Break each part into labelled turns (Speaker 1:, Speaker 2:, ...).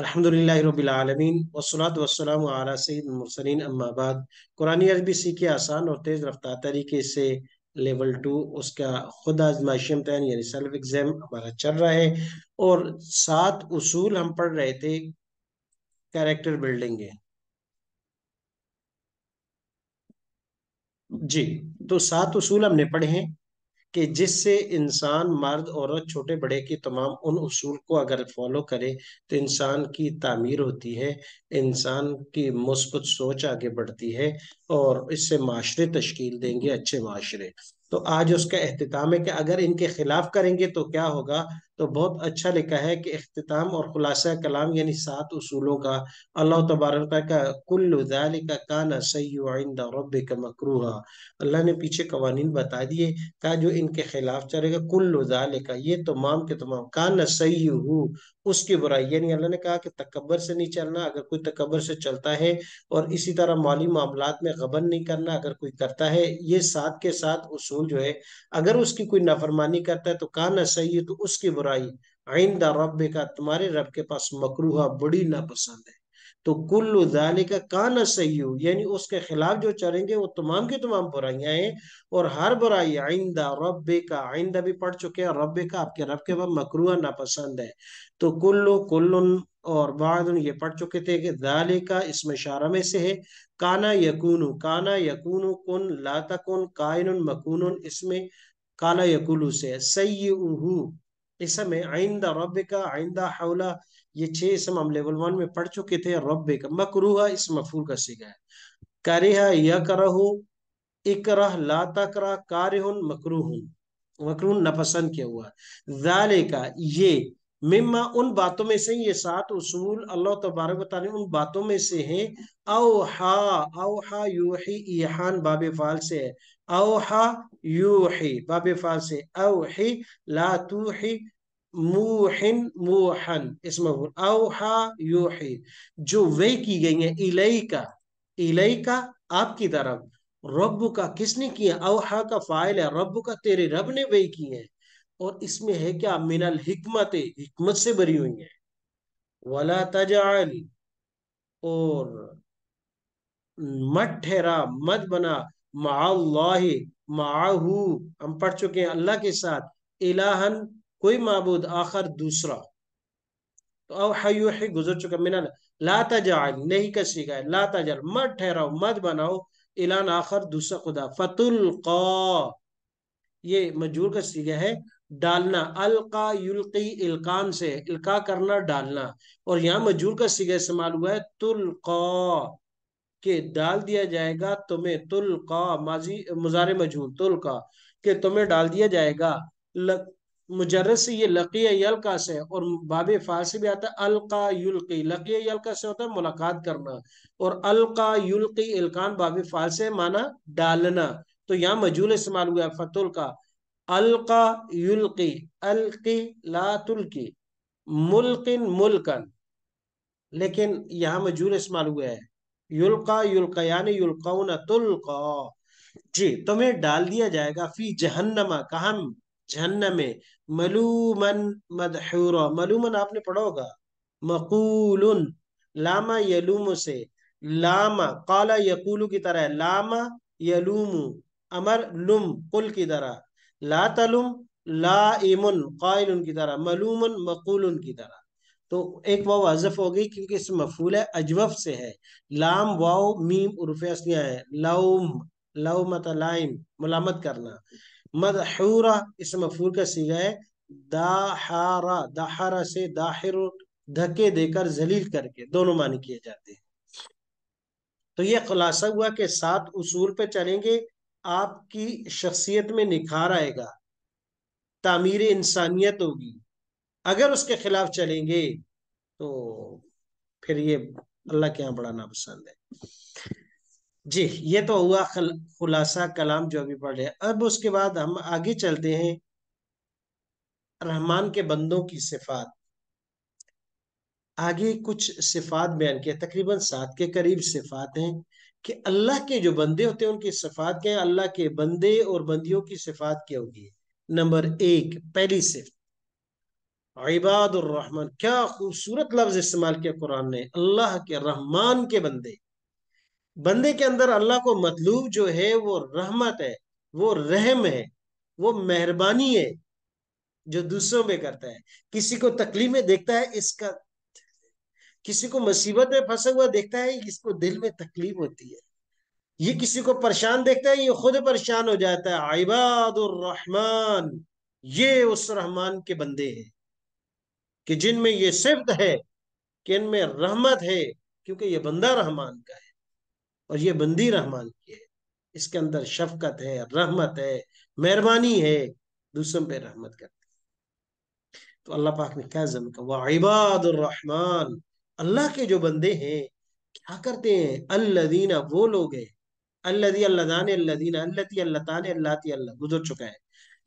Speaker 1: अलहमदिल्लाबीआलमीन वसलात वसलाम आला सईद मुरसलिन अम्माबाद कुरानी अरबी सीखे आसान और तेज़ रफ्तार तरीके से लेवल टू उसका खुद आजमाइश इम्तहान यानी सेल्फ एग्ज़ाम हमारा चल रहा है और सात उसूल हम पढ़ रहे थे कैरेक्टर बिल्डिंग के जी तो सात उसूल हमने पढ़े हैं कि जिससे इंसान मर्द औरत छोटे बड़े की तमाम उन उसूल को अगर फॉलो करे तो इंसान की तामीर होती है इंसान की मुस्बत सोच आगे बढ़ती है और इससे माशरे तश्कील देंगे अच्छे माशरे तो आज उसका अहतमाम है कि अगर इनके खिलाफ करेंगे तो क्या होगा तो बहुत अच्छा लिखा है कि अख्ताम और खुलासा कलाम यानी सात असूलों का अल्लाह तबारक का कुल्ल का काना सईद रब का मकरूहा अल्लाह ने पीछे कवानीन बता दिए कहा जो इनके खिलाफ चलेगा कुल्ल का ये तमाम के तमाम काना सही उसकी बुराई यानी अल्लाह ने कहा कि तकबर से नहीं चलना अगर कोई तकबर से चलता है और इसी तरह माली मामला में गबन नहीं करना अगर कोई करता है ये साथ के साथ उसूल जो है अगर उसकी कोई नाफरमानी करता है तो काना सही तो उसकी बुराई बुराई आइंदा रब का तुम्हारे रब के पास मकरूहा बड़ी नापसंद है तो कुल्लु दाले का कान सयू यानी उसके खिलाफ जो चलेंगे वो तमाम की तमाम बुराइयां हैं और हर बुराई आइंदा रब का आइंदा भी पढ़ चुके हैं रब का आपके रब के पास मकरूह नापसंद है तो कुल्लु कुल्लुन और बाद ये पढ़ चुके थे कि दाले का इसमें इशारा में से है काना यकून काना यकून कुन लाता कुन कायन मकून इसमें काला यकुलू से सयू इसम है आइंदा रब का आइंदा हौला ये छह इसम हम लेवल वन में पढ़ चुके थे रब का मकरूहा इस मफूल का सीखा है करिहा यकरहु इकरह ला तकरा कारिहुन मकरूह मकरून नापसंद किया हुआ जाले का ये मिम्मा उन बातों में से ये सात उसूल अल्लाह तबारक बताने उन बातों में से हैं अव हा अव हा यूही ईहान बाब फाल से है अव हा यूही बाब फाल से अव ही ला तू ही मुहिन मुहन इसमें अव हा यूही जो वे की गई है इलाई का इलाई का आपकी तरफ रब का किसने किया अवहा का फाइल है रब का तेरे रब ने वे की है और इसमें है क्या मिनल हिकमत हिकमत से भरी हुई है वला तजाल और मत ठहरा मत बना माह माहू हम पढ़ चुके हैं अल्लाह के साथ इलाहन कोई माबूद आखिर दूसरा तो अब हयू है गुजर चुका मिनल लाता जाल नहीं का सीखा है लाता जाल मत ठहराओ मत बनाओ इलान आखिर दूसरा खुदा फतुल ये मजूर का सीखा है डालना अलका युल्की इल्कान से इल्का करना डालना और यहाँ मजूर का सिगा इस्तेमाल हुआ है तुलका के डाल दिया जाएगा तुम्हें तुलका माजी मुजारे मजूर तुलका के तुम्हें डाल दिया जाएगा लग, मुजर से ये लकी यलका से और बाब फारसी भी आता है अलका युल्की लकी यलका से होता है मुलाकात करना और अलका युल्की इल्कान बाब फारसी माना डालना तो यहाँ मजूल इस्तेमाल हुआ है फतुल का अलका युल्की अलकी ला मुल्किन मुल्कन लेकिन यहाँ मजूर इस्तेमाल हुआ है युल्का युल्का यानी युल्का तुल्का जी तुम्हें डाल दिया जाएगा फी जहन्नमा कहा जहन्नमे मलूमन मदहूरा मलूमन आपने पढ़ा होगा मकूल लामा यलूम से लामा काला यकूलू की तरह लामा यलूम अमर लुम कुल की तरह ला तलुम ला इमुन कायल की तरह मलूमन मकूल की तरह तो एक वाव अजफ हो गई क्योंकि इसमें मफूल है अजवफ से है लाम वाव मीम उर्फ असलिया है लाउम लाउमत लाइम मलामत करना मदहूरा इस मफूल का सीगा है दाहारा दाहारा से दाहिर धके देकर जलील करके दोनों मानी किए जाते हैं तो ये खुलासा हुआ कि सात उसूल पे चलेंगे आपकी शख्सियत में निखार आएगा तामीर इंसानियत होगी अगर उसके खिलाफ चलेंगे तो फिर ये अल्लाह के यहाँ बड़ा नापसंद है जी ये तो हुआ खुलासा कलाम जो अभी पढ़ रहे अब उसके बाद हम आगे चलते हैं रहमान के बंदों की सिफात आगे कुछ सिफात बयान किया तकरीबन सात के करीब सिफात हैं कि अल्लाह के जो बंदे होते हैं उनकी सिफात क्या है अल्लाह के बंदे और बंदियों की सिफात क्या होगी नंबर एक पहली सिर्फ इबादुर्रहमान क्या खूबसूरत लफ्ज इस्तेमाल किया कुरान ने अल्लाह के रहमान के बंदे बंदे के अंदर अल्लाह को मतलूब जो है वो रहमत है वो रहम है वो मेहरबानी है जो दूसरों में करता है किसी को तकलीफ में देखता है इसका किसी को मुसीबत में फंसा हुआ देखता है इसको दिल में तकलीफ होती है ये किसी को परेशान देखता है ये खुद परेशान हो जाता है रहमान ये उस रहमान के बंदे हैं कि जिनमें ये सिफत है कि इनमें रहमत है क्योंकि ये बंदा रहमान का है और ये बंदी रहमान की है इसके अंदर शफकत है रहमत है मेहरबानी है दूसरों पे रहमत करती है तो अल्लाह पाक ने क्या जम कहा वाह इबादुर्रहमान अल्लाह के जो बंदे हैं क्या करते हैं अल्लादीना वो लोग हैं अल्लादी अल्लादान अल्लादीना अल्लती अल्लातान अल्लाती अल्लाह गुजर चुका है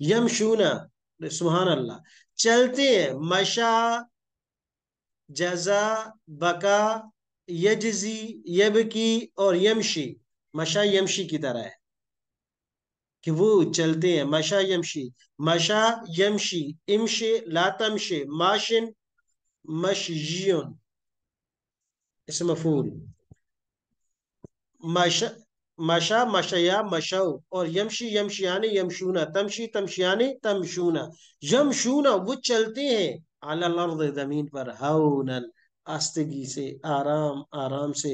Speaker 1: यमशूना सुहान अल्लाह चलते हैं मशा जजा बका यजजी यबकी और यमशी मशा यमशी की तरह है कि वो चलते हैं मशा यमशी मशा यमशी इमशे लातमशे माशिन मशयन इसम फूल मशा मशा मशया मश और यमशी यमशियानी यमशूना तमशी तमशियाने तमशूना यमशूना वो चलते हैं अलर्द जमीन पर हौनन आस्तगी से आराम आराम से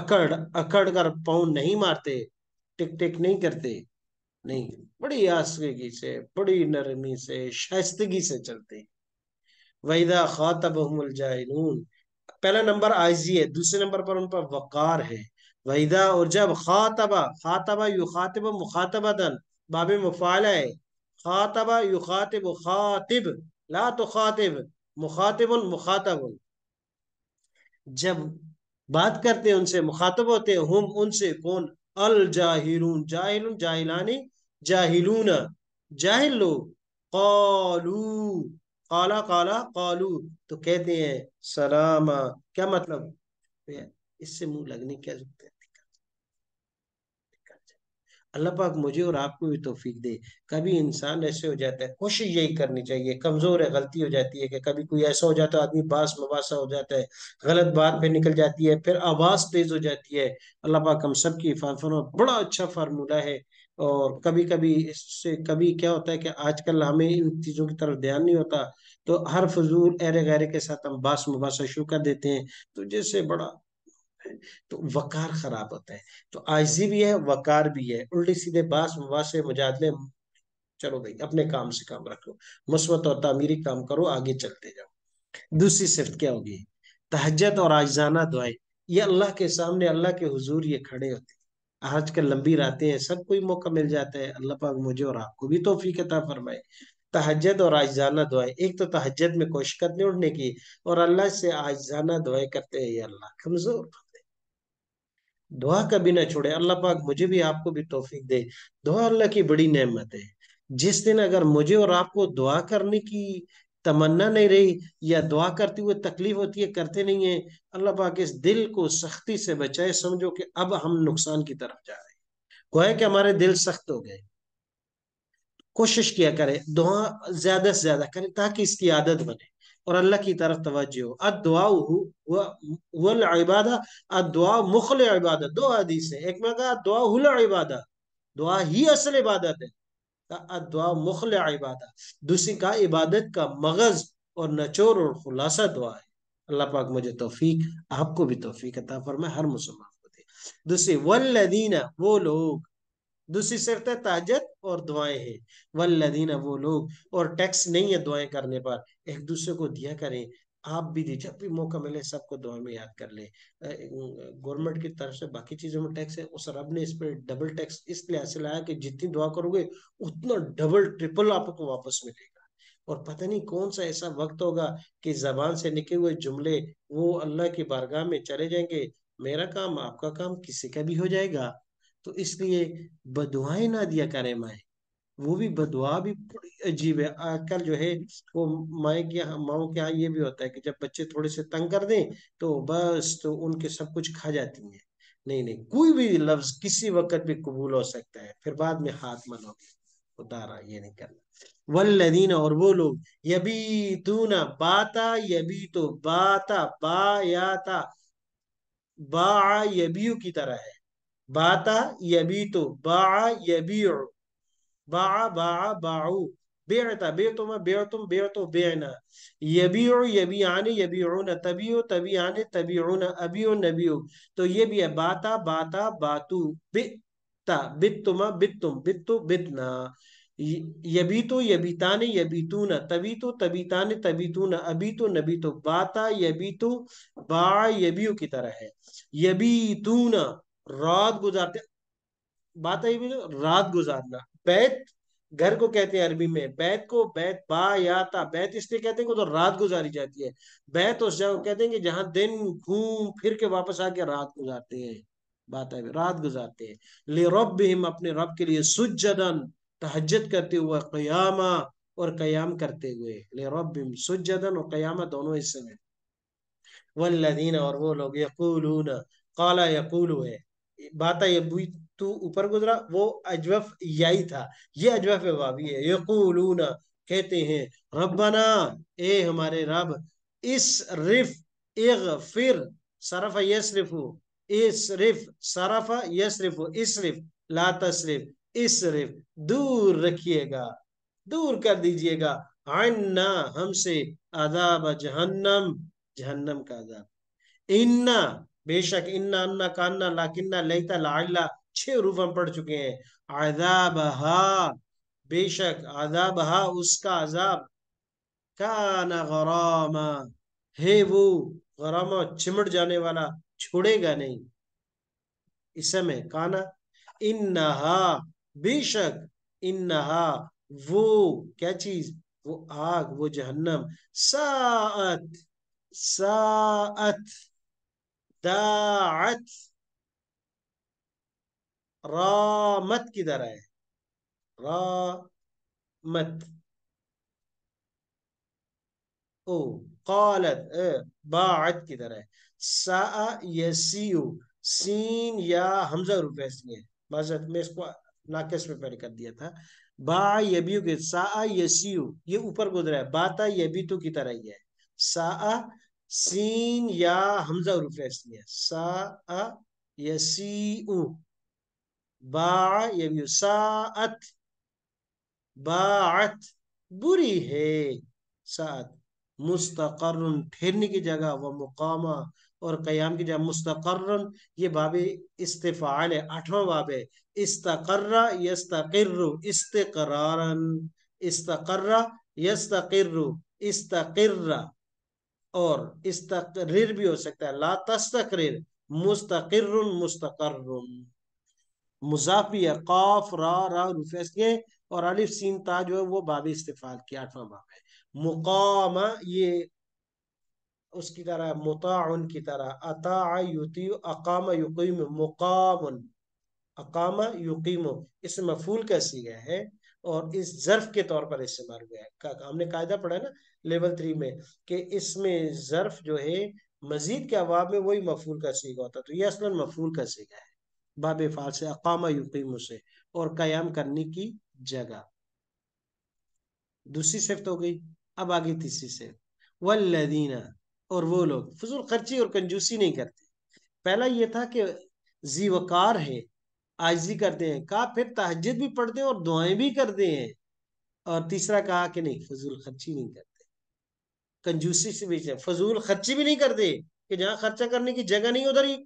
Speaker 1: अकड़ अकड़ कर पाउन नहीं मारते टिक टिक नहीं करते नहीं बड़ी आस्तगी से बड़ी नरमी से शस्तगी से चलते वहीदा खातब जाहिलून पहला नंबर आजी है दूसरे नंबर पर उन पर वक़ार है वहीदा और जब खातबा खातबा यु खातिब मुखातबा दन बाब मुफाला है खातबा यु खातिब खातिब ला तो खातिब मुखातिब मुखातब जब बात करते हैं उनसे मुखातब होते हम उनसे कौन अल जाहिरून जाहिरून जाहिलानी जाहिलून जाहिल लोग काला काला कालू तो कहते हैं सलामा क्या मतलब इससे मुंह लगने क्या जरूरत है अल्लाह पाक मुझे और आपको भी तोफीक दे कभी इंसान ऐसे हो जाता है कोशिश यही करनी चाहिए कमजोर है गलती हो जाती है कि कभी कोई ऐसा हो जाता है आदमी बास मुबासा हो जाता है गलत बात पे निकल जाती है फिर आवाज तेज हो जाती है अल्लाह पाक हम सबकी फार हिफाजत बड़ा अच्छा फार्मूला है और कभी कभी इससे कभी क्या होता है कि आजकल हमें इन चीज़ों की तरफ ध्यान नहीं होता तो हर फजूल एरे गहरे के साथ हम बास मुबासा शुरू कर देते हैं तो जैसे बड़ा तो वकार खराब होता है तो आजी भी है वकार भी है उल्टी सीधे बास मुबासे मुजादले चलो भाई अपने काम से काम रखो मुस्बत और तामीरी काम करो आगे चलते जाओ दूसरी सिर्फ क्या होगी तहजत और आजाना दुआएं ये अल्लाह के सामने अल्लाह के हुजूर ये खड़े होते आज के लंबी रातें हैं सब कोई मौका मिल जाता है अल्लाह पाक मुझे और आपको भी तोफीक कता फरमाए तहजद और आजाना दुआएं एक तो तहजद में कोशिश करने उठने की और अल्लाह से आजाना दुआएं करते हैं ये अल्लाह कमजोर दुआ कभी ना छोड़े अल्लाह पाक मुझे भी आपको भी तोफीक दे दुआ अल्लाह की बड़ी नहमत है जिस दिन अगर मुझे और आपको दुआ करने की तमन्ना नहीं रही या दुआ करते हुए तकलीफ होती है करते नहीं है अल्लाह पाक इस दिल को सख्ती से बचाए समझो कि अब हम नुकसान की तरफ जा रहे हैं गोया कि हमारे दिल सख्त हो गए कोशिश किया करें दुआ ज्यादा से ज्यादा करें ताकि इसकी आदत बने और अल्लाह की तरफ तवज्जो हो अदुआ इबादा अदुआ मुखल इबादत दो हदीस है एक में कहा दुआ हुल इबादा दुआ ही असल इबादत है अदवा मुखल इबादा दूसरी का इबादत का मगज और नचोर और खुलासा दुआ है अल्लाह पाक मुझे तोफीक आपको भी तोफीक अता फरमाए हर मुसलमान को दे दूसरी वल्लदीना वो लोग दूसरी शर्त ताजत और दुआएं हैं वल्लदीना वो लोग और टैक्स नहीं है दुआएं करने पर एक दूसरे को दिया करें आप भी दी जब भी मौका मिले सबको दुआ में याद कर ले गवर्नमेंट की तरफ से बाकी चीजों में टैक्स है उस रब ने इस पर डबल टैक्स इसलिए ऐसे लाया कि जितनी दुआ करोगे उतना डबल ट्रिपल आपको वापस मिलेगा और पता नहीं कौन सा ऐसा वक्त होगा कि जबान से निकले हुए जुमले वो अल्लाह की बारगाह में चले जाएंगे मेरा काम आपका काम किसी का भी हो जाएगा तो इसलिए बदुआएं ना दिया करें माए वो भी बदवा भी अजीब है आजकल जो है वो माए के यहाँ माओ के यहाँ ये भी होता है कि जब बच्चे थोड़े से तंग कर दें तो बस तो उनके सब कुछ खा जाती है नहीं नहीं कोई भी लफ्ज किसी वक्त भी कबूल हो सकता है फिर बाद में हाथ मनोगे उतारा ये नहीं करना वल्लदीन और वो लोग यबी तू ना बाता यबी तो बाता बाता बा की तरह है बाता यबी तो बा बा बेना तो ये भी है बाता बाता बातू बिता बितुम बितुम बितु बितना यबीतो यबीतान यबीतून तबीतो अभी तो अबीतो तो बाता यभी तो यबीओ की तरह है यबीतून रात गुजारते बाता यबी रात गुजारना बैत घर को कहते हैं अरबी में बैत को बैत बा या ता बैत इसलिए कहते हैं तो रात गुजारी जाती है बैत उस जगह कहते हैं कि जहां दिन घूम फिर के वापस आके रात गुजारते हैं बात है रात गुजारते हैं ले रब हम अपने रब के लिए सुजदन तहजत करते हुए कयामा और कयाम करते हुए ले रब सुजदन और कयामा दोनों हिस्से में वल्लदीन और वो लोग यकूलून काला यकूल हुए बात ये तू ऊपर गुजरा वो अजवफ याई था ये अजवफ वावी है यकूलून कहते हैं रब्बना ए हमारे रब इस रिफ फिर सरफ इस रिफ सरफ यसरिफु इसरिफ ला इस रिफ दूर रखिएगा दूर कर दीजिएगा अन्ना हमसे अदाब जहन्नम जहन्नम का अदाब इन्ना बेशक इन्ना अन्ना कान्ना लाकिन्ना लेता लाला अच्छे रूप हम पढ़ चुके हैं आजाब हा बेशक हा उसका आजाब का गरामा हे वो गरामा चिमट जाने वाला छोड़ेगा नहीं इस समय काना नहा बेशक नहा वो क्या चीज वो आग वो जहन्नम सात सात दात रामत किधर है रामत ओ कालत बात किधर है सा यसीयू सीन या हमजा रूप है मैं इसको नाकेश में पैर कर दिया था बा यबीयू के सा यसीयू ये ऊपर गुजरा है बाता यबी तो की तरह ही है सा सीन या हमजा रूप है सा यसीयू बा सात बात बुरी है सात मुस्तकर ठहरने की जगह व मुकामा और कयाम की जगह मुस्तकर ये बाबे इस्तेफाल है आठवां बाब है इस्तकर्रा यस्तकिर्रु इस्तकरारन इस्तकर्रा यस्तकिर्रु इस्तकिर्रा और इस्तकर भी हो सकता है ला तस्तकर मुस्तकर मुस्तकर्रुन मुजाफ भी है कौफ रा रा और अलिफ सीन ता जो है वो बाब इस्तेफाल की आठवां बाब है मुकाम ये उसकी तरह मुताउन की तरह अता अकाम युकीम मुकाम अकाम युकीम इस मफूल का सीगा है और इस जर्फ के तौर पर इस्तेमाल हुआ है हमने कायदा पढ़ा ना लेवल थ्री में कि इसमें जर्फ जो है मजीद के अवाब में वही मफूल का सीगा होता तो ये असल मफूल का सीगा है बाब फाल से अकामा युकीम से और कयाम करने की जगह दूसरी सिफ्त हो गई अब आगे तीसरी सिफ्त वल्लदीना और वो लोग फजूल खर्ची और कंजूसी नहीं करते पहला ये था कि जीवकार है आजी करते हैं कहा फिर तहजद भी पढ़ते हैं और दुआएं भी करते हैं और तीसरा कहा कि नहीं फजूल खर्ची नहीं करते कंजूसी से भी फजूल खर्ची भी नहीं करते कि जहाँ खर्चा करने की जगह नहीं उधर ही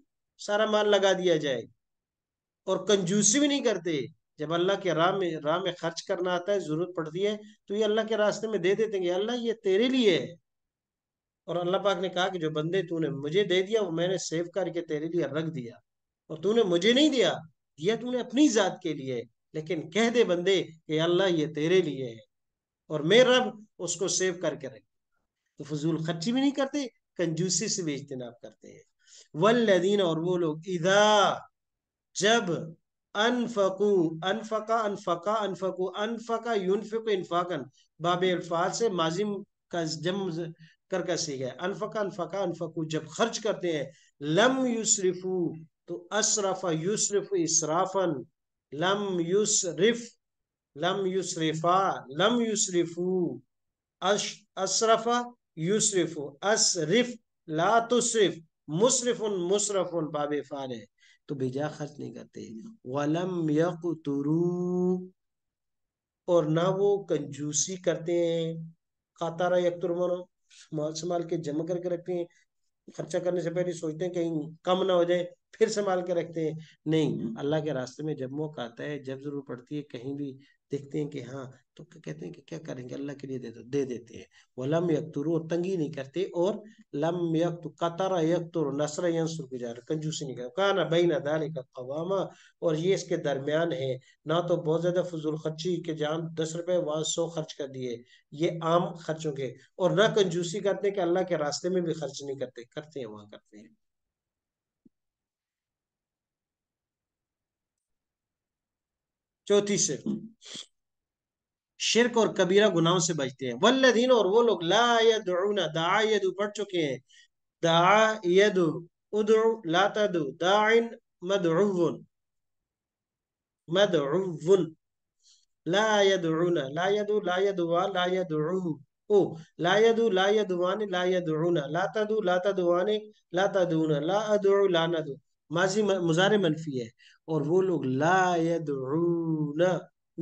Speaker 1: सारा माल लगा दिया जाए और कंजूसी भी नहीं करते जब अल्लाह के राह में राह में खर्च करना आता है जरूरत पड़ती है तो ये अल्लाह के रास्ते में दे देते हैं अल्लाह ये तेरे लिए है और अल्लाह पाक ने कहा कि जो बंदे तूने मुझे दे दिया वो मैंने सेव करके तेरे लिए रख दिया और तूने मुझे नहीं दिया दिया तूने अपनी जात के लिए लेकिन कह दे बंदे कि अल्लाह ये तेरे लिए है और मैं रब उसको सेव करके रख तो फजूल खर्ची भी नहीं करते कंजूसी से भी इज्तनाब करते हैं वल्लदीन और वो लोग इदा जब अनफकू अनफका अनफका अनफकू अनफका यूनफिक इनफाकन बाब अल्फाज से माजिम का जम करके सीख है अनफका अनफका अनफकू जब खर्च करते हैं लम यूसरिफू तो असरफा यूसरिफ इसराफन लम यूसरिफ लम यूसरिफा लम यूसरिफू अश असरफा यूसरिफू असरिफ ला तुसरिफ मुसरफुन मुसरफुन बाब फान है तो भेजा खर्च नहीं करते वलम और ना वो कंजूसी करते हैं कातारा यकतरमनो संभाल संभाल के जमा करके रखते हैं खर्चा करने से पहले सोचते हैं कहीं कम ना हो जाए फिर संभाल के रखते हैं नहीं अल्लाह के रास्ते में जब मौका आता है जब जरूर पड़ती है कहीं भी देखते हैं कि हाँ तो कहते हैं कि क्या करेंगे अल्लाह के लिए दे दो दे देते हैं वो लम यकतुरु और तंगी नहीं करते और लम यकतु कतर यकतुर नसर यंसुर गुजार कंजूसी नहीं करते कहा ना बैना दाने का कवामा और ये इसके दरमियान है ना तो बहुत ज़्यादा फजूल खर्ची के जान दस रुपए वहां सौ खर्च कर दिए ये आम खर्चों के और ना कंजूसी करते कि अल्लाह के रास्ते में भी खर्च नहीं करते करते हैं वहां करते हैं चौथी से शिरक और कबीरा गुनाहों से बचते हैं वल्लदीन और वो लोग ला यदना पढ़ चुके हैं ला तदु दाइन ला ला यदु ला ला ओ ला यदु ला ला ला तदु ला ला तदुना ला ला नदु माजी मुजारे मनफी है और वो लोग ला यदुना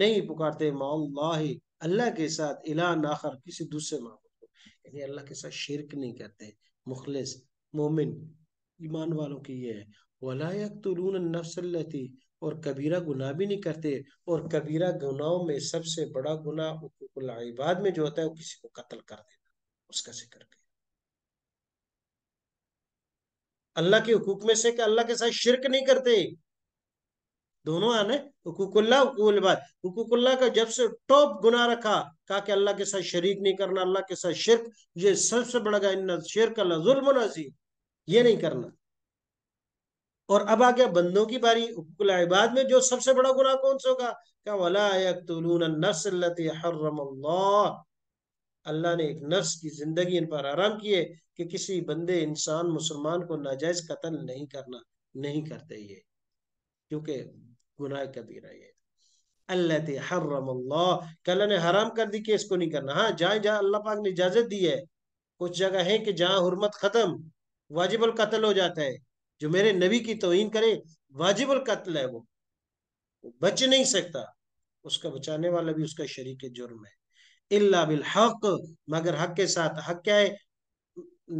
Speaker 1: नहीं पुकारते माउल्ला अल्लाह के साथ इला नाखर किसी दूसरे माबूद को यानी अल्लाह के साथ शिरक नहीं करते मुखलिस मोमिन ईमान वालों की ये है वलायक तो वलायकतलून नफसलती और कबीरा गुनाह भी नहीं करते और कबीरा गुनाहों में सबसे बड़ा गुनाह इबाद में जो होता है वो किसी को कत्ल कर देना उसका जिक्र किया अल्लाह के हुक्म में से अल्लाह के साथ शिरक नहीं करते दोनों आने हुकुकुल्ला हुकुलबाद हुकुकुल्ला का जब से टॉप गुना रखा कहा कि अल्लाह के साथ शरीक नहीं करना अल्लाह के साथ शिरक ये सबसे बड़ा इन शिरक अल्लाजी ये नहीं करना और अब आ गया बंदों की बारी हुकुकुल्ला इबाद में जो सबसे बड़ा गुना कौन सा होगा क्या वाला वला अल्लाह ने एक नर्स की जिंदगी इन पर आराम किए कि किसी बंदे इंसान मुसलमान को नाजायज कत्ल नहीं करना नहीं करते ये क्योंकि गुनाह कबीरा ये अल्लाह हर्रम अल्लाह कल्ला ने हराम कर दी कि इसको नहीं करना हाँ जहाँ जहाँ अल्लाह पाक ने इजाजत दी है कुछ जगह है कि जहाँ हरमत खत्म वाजिबल कत्ल हो जाता है जो मेरे नबी की तोहन करे वाजिबल कत्ल है वो बच नहीं सकता उसका बचाने वाला भी उसका शरीक जुर्म है इल्ला बिल हक मगर हक के साथ हक क्या है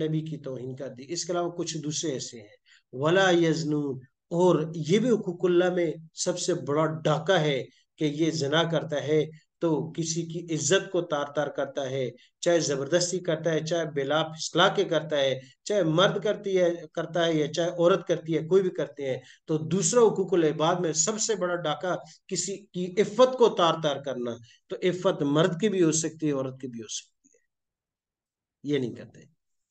Speaker 1: नबी की तोहन कर दी इसके अलावा कुछ दूसरे ऐसे हैं वला यजनून और ये भी हुकुकुल्ला में सबसे बड़ा डाका है कि ये जना करता है तो किसी की इज्जत को तार तार करता है चाहे जबरदस्ती करता है चाहे बेलाप फिसला के करता है चाहे मर्द करती है करता है या चाहे औरत करती है कोई भी करते हैं तो दूसरा हकूकुल इबाद में सबसे बड़ा डाका किसी की इफ्फत को तार तार करना तो इफ्फत मर्द की भी हो सकती है औरत की भी हो सकती है ये नहीं करते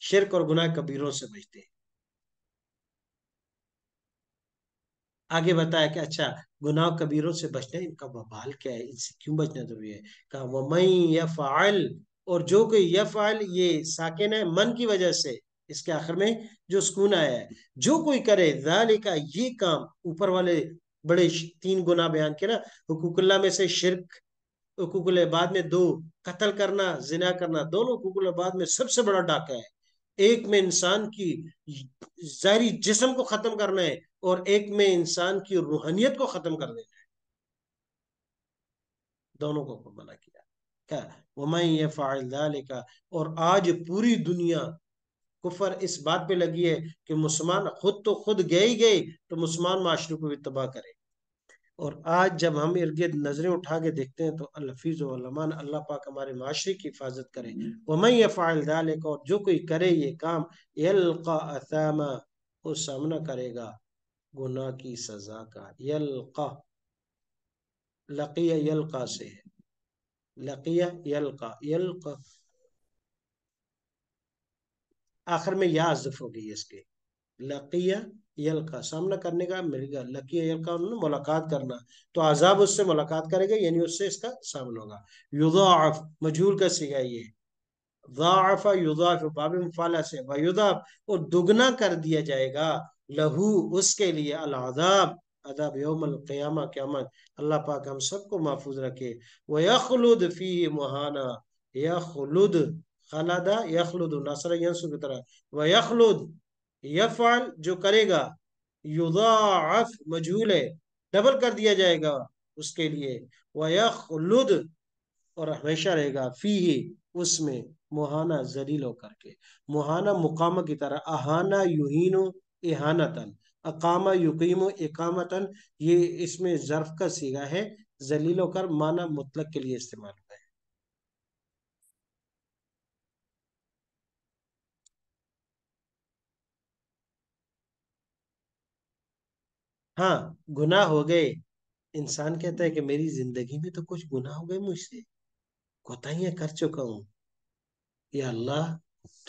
Speaker 1: शिरक और गुनाह कबीरों से बचते हैं आगे बताया कि अच्छा गुनाह कबीरों से बचना इनका बबाल क्या है इनसे क्यों बचना जरूरी है कहा वमई यफ़ाल और जो कोई यफ़ाल ये साकिन है मन की वजह से इसके आखिर में जो सुकून आया है जो कोई करे जाले का ये काम ऊपर वाले बड़े तीन गुना बयान के ना हुकूकुल्ला में से शिरक हकूकुल बाद में दो कत्ल करना जिना करना दोनों हकूकुल बाद में सबसे बड़ा डाका है एक में इंसान की जारी जिसम को खत्म करना है और एक में इंसान की रूहानियत को खत्म कर देना है दोनों को मना किया क्या वमई ये फ़ाल का और आज पूरी दुनिया कुफर इस बात पे लगी है कि मुसलमान खुद तो खुद गए ही गए तो मुसलमान माशरे को भी तबाह करे और आज जब हम इर्द गिर्द नजरें उठा के देखते हैं तो अल्लाफीज वमान अल्लाह पाक हमारे माशरे की हिफाजत करे वमई फ़ाल का और जो कोई करे ये काम का सामना करेगा गुना की सजा का यलका लकिया यलका से है लकिया यलका यलका आखिर में या अजफ हो गई इसके लकिया यलका सामना करने का मिलेगा लकिया यलका उन्होंने मुलाकात करना तो आजाब उससे मुलाकात करेगा यानी उससे इसका सामना होगा युदाफ मजहूल का सिगा ये दाफा युदाफ बाबे मुफाला से वयुदाफ और दुगना कर दिया जाएगा लहू उसके लिए अलादाब अदब योमल क़यामा क़यामत अल्लाह पाक हम सबको महफूज रखे व यखलुद फ़ी मुहाना यखलुद खलादा यखलुद नसर यंसु की तरह व यखलुद यफ़ाल जो करेगा युदाफ मजूल है डबल कर दिया जाएगा उसके लिए व यखलुद और हमेशा रहेगा फ़ी ही उसमें मुहाना जलील होकर के मुहाना मुकाम की तरह अहाना युहीनो एहानतन अकामा युकीम एकामतन ये इसमें जर्फ का सीगा है जलील होकर माना मुतलक के लिए इस्तेमाल हुआ है हाँ गुनाह हो गए इंसान कहता है कि मेरी जिंदगी में तो कुछ गुनाह हो गए मुझसे कोताहियां कर चुका हूं या अल्लाह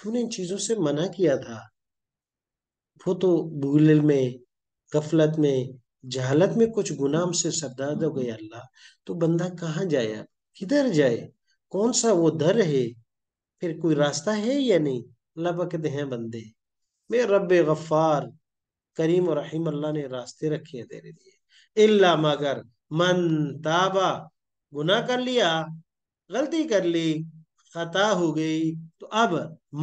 Speaker 1: तूने इन चीजों से मना किया था वो तो भूल में गफलत में जहालत में कुछ गुनाम से सरदार हो गए अल्लाह तो बंदा कहाँ जाया किधर जाए कौन सा वो दर है फिर कोई रास्ता है या नहीं लबकते हैं बंदे मे रब गफार करीम और रहीम अल्लाह ने रास्ते रखे हैं तेरे लिए इल्ला मगर मन ताबा गुना कर लिया गलती कर ली खता हो गई तो अब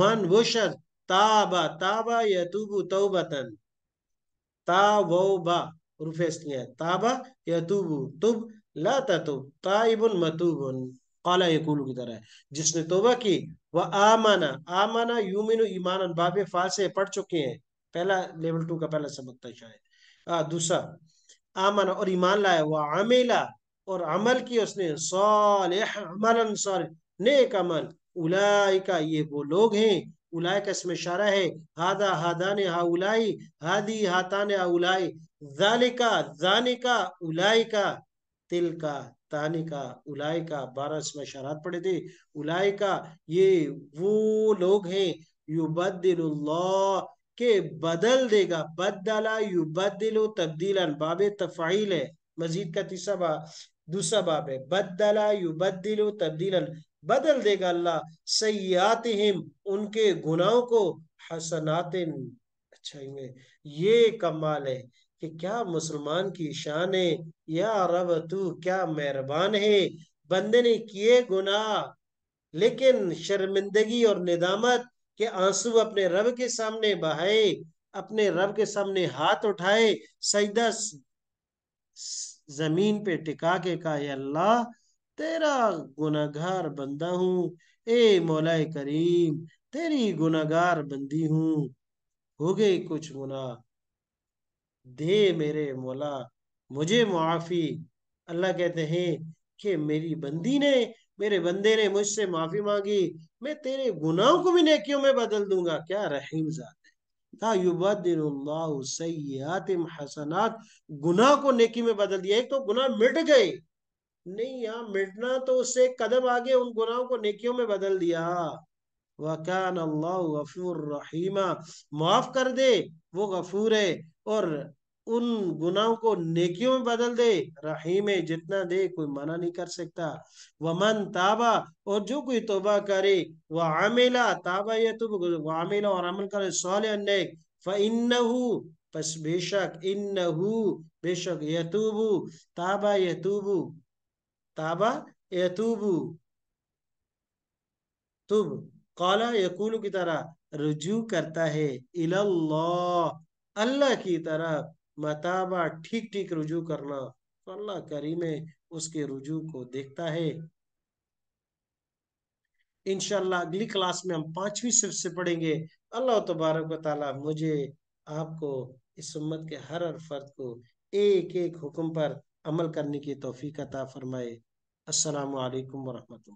Speaker 1: मन वो शख्स ताबा ताबा तौबतन ताबा तुब ला ततुब ताइबुन काला की तरह जिसने तोबा की वह आमाना आमाना यूमिन ईमान बाबे फासे पढ़ चुके हैं पहला लेवल टू का पहला सबक था शायद दूसरा आमाना और ईमान लाया वह आमेला और अमल की उसने साल अमल नेक अमल का ये वो लोग हैं उलाय का इसमें इशारा है हादा हादान ने हा उलाई हादी हाथान ने हा उलाई जालिका जानिका उलाइका तिलका तानिका उलाइका बारह इसमें इशारा पड़े थे उलाइका ये वो लोग हैं युबद्दिल्लाह के बदल देगा बदला युबद्दिलो तब्दीलन बाब तफ़ाइल है मजीद का तीसरा बा दूसरा बाब है बदला युबद्दिलो तब्दीलन बदल देगा अल्लाह सयात उनके गुनाहों को हसनात अच्छा ये कमाल है कि क्या मुसलमान की शान है या रब तू क्या मेहरबान है बंदे ने किए गुनाह लेकिन शर्मिंदगी और निदामत के आंसू अपने रब के सामने बहाए अपने रब के सामने हाथ उठाए सजदा जमीन पे टिका के कहा अल्लाह तेरा गुनागार बंदा हूँ ए मौलाए करीम तेरी गुनागार बंदी हूँ हो गए कुछ गुना दे मेरे मौला मुझे मुआफी अल्लाह कहते हैं कि मेरी बंदी ने मेरे बंदे ने मुझसे माफी मांगी मैं तेरे गुनाहों को भी नेकियों में बदल दूंगा क्या रहीम जात है गुनाह को नेकी में बदल दिया एक तो गुनाह मिट गए नहीं यहाँ मिटना तो उससे कदम आगे उन गुनाहों को नेकियों में बदल दिया वकान अल्लाह गफूर रहीमा माफ कर दे वो गफूर है और उन गुनाहों को नेकियों में बदल दे रहीम है जितना दे कोई मना नहीं कर सकता वमन ताबा और जो कोई तोबा करे वह आमेला ताबा ये तुम तो आमेला और अमल करे सोले नेक फ़इन्नहु बस बेशक इन्नहु बेशक यतूबू ताबा यतूबू ताबा की तरह रुजू करता है इल्लाह अल्लाह की तरह मताबा ठीक ठीक रुजू करना तो अल्लाह करीम उसके रुजू को देखता है इनशाला अगली क्लास में हम पांचवी सिर्फ से पढ़ेंगे अल्लाह तबारक मुझे आपको इस उम्मत के हर हर फर्द को एक एक हुक्म पर अमल करने की तोफ़ी ता फ़रमाए असलकम वरहमल